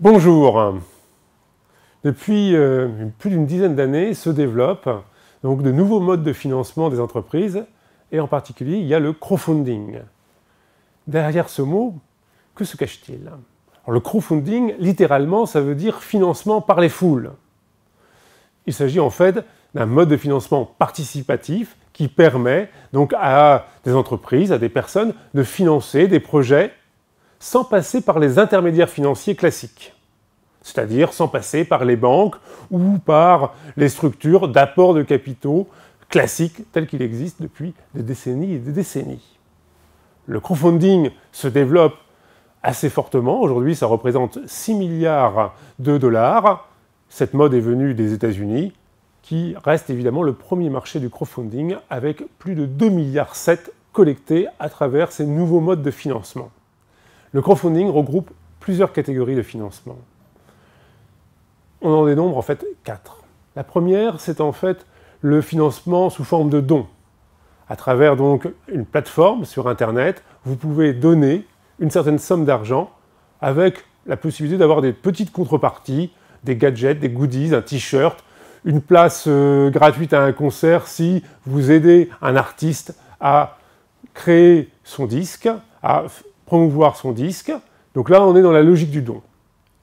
Bonjour. Depuis euh, plus d'une dizaine d'années se développent donc de nouveaux modes de financement des entreprises et en particulier il y a le crowdfunding. Derrière ce mot, que se cache-t-il Le crowdfunding, littéralement, ça veut dire financement par les foules. Il s'agit en fait d'un mode de financement participatif qui permet donc à des entreprises, à des personnes de financer des projets sans passer par les intermédiaires financiers classiques, c'est-à-dire sans passer par les banques ou par les structures d'apport de capitaux classiques telles qu'il existe depuis des décennies et des décennies. Le crowdfunding se développe assez fortement, aujourd'hui ça représente 6 milliards de dollars, cette mode est venue des États-Unis, qui reste évidemment le premier marché du crowdfunding avec plus de 2,7 milliards collectés à travers ces nouveaux modes de financement. Le crowdfunding regroupe plusieurs catégories de financement. On en dénombre en fait quatre. La première, c'est en fait le financement sous forme de dons. À travers donc une plateforme sur Internet, vous pouvez donner une certaine somme d'argent avec la possibilité d'avoir des petites contreparties, des gadgets, des goodies, un t-shirt, une place euh, gratuite à un concert si vous aidez un artiste à créer son disque, à promouvoir son disque. Donc là, on est dans la logique du don.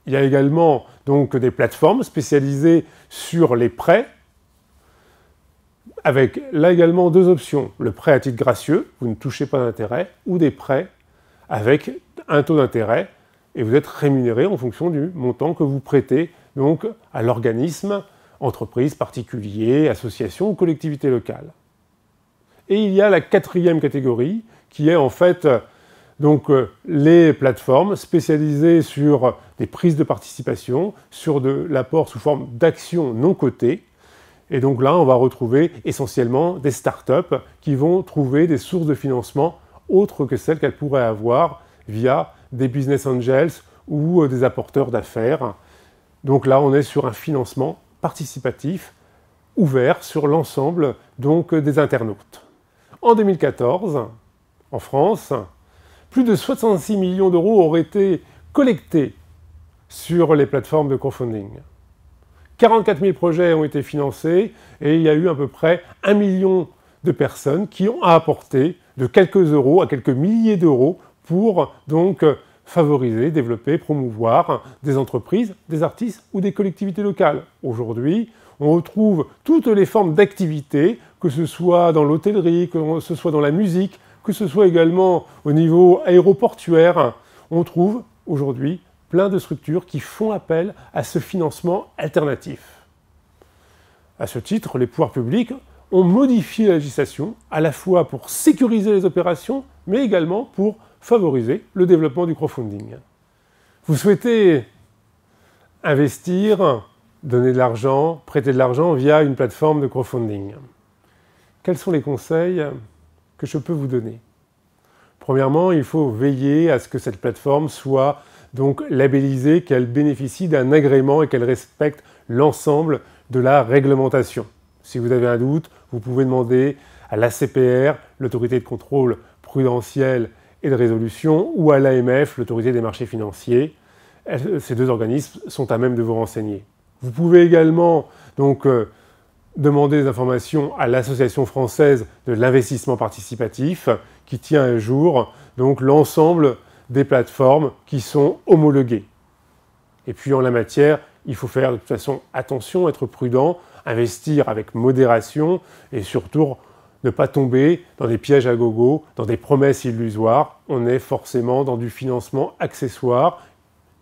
Il y a également donc des plateformes spécialisées sur les prêts, avec là également deux options le prêt à titre gracieux, vous ne touchez pas d'intérêt, ou des prêts avec un taux d'intérêt et vous êtes rémunéré en fonction du montant que vous prêtez donc à l'organisme, entreprise, particulier, association ou collectivité locale. Et il y a la quatrième catégorie qui est en fait donc euh, les plateformes spécialisées sur des prises de participation, sur de l'apport sous forme d'actions non cotées. Et donc là, on va retrouver essentiellement des startups qui vont trouver des sources de financement autres que celles qu'elles pourraient avoir via des business angels ou euh, des apporteurs d'affaires. Donc là, on est sur un financement participatif ouvert sur l'ensemble donc des internautes. En 2014, en France, plus de 66 millions d'euros auraient été collectés sur les plateformes de crowdfunding. 44 000 projets ont été financés et il y a eu à peu près 1 million de personnes qui ont apporté de quelques euros à quelques milliers d'euros pour donc favoriser, développer, promouvoir des entreprises, des artistes ou des collectivités locales. Aujourd'hui, on retrouve toutes les formes d'activités, que ce soit dans l'hôtellerie, que ce soit dans la musique, que ce soit également au niveau aéroportuaire, on trouve aujourd'hui plein de structures qui font appel à ce financement alternatif. À ce titre, les pouvoirs publics ont modifié la législation à la fois pour sécuriser les opérations, mais également pour favoriser le développement du crowdfunding. Vous souhaitez investir, donner de l'argent, prêter de l'argent via une plateforme de crowdfunding. Quels sont les conseils que je peux vous donner. Premièrement, il faut veiller à ce que cette plateforme soit donc labellisée, qu'elle bénéficie d'un agrément et qu'elle respecte l'ensemble de la réglementation. Si vous avez un doute, vous pouvez demander à l'ACPR, l'autorité de contrôle prudentiel et de résolution, ou à l'AMF, l'autorité des marchés financiers. Ces deux organismes sont à même de vous renseigner. Vous pouvez également donc euh, demander des informations à l'Association française de l'investissement participatif qui tient à jour donc l'ensemble des plateformes qui sont homologuées. Et puis en la matière, il faut faire de toute façon attention, être prudent, investir avec modération et surtout ne pas tomber dans des pièges à gogo, dans des promesses illusoires. On est forcément dans du financement accessoire.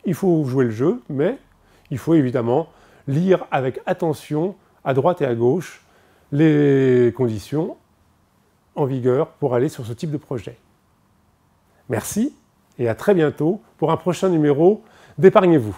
Il faut jouer le jeu, mais il faut évidemment lire avec attention à droite et à gauche les conditions en vigueur pour aller sur ce type de projet. Merci et à très bientôt pour un prochain numéro d'Épargnez-vous.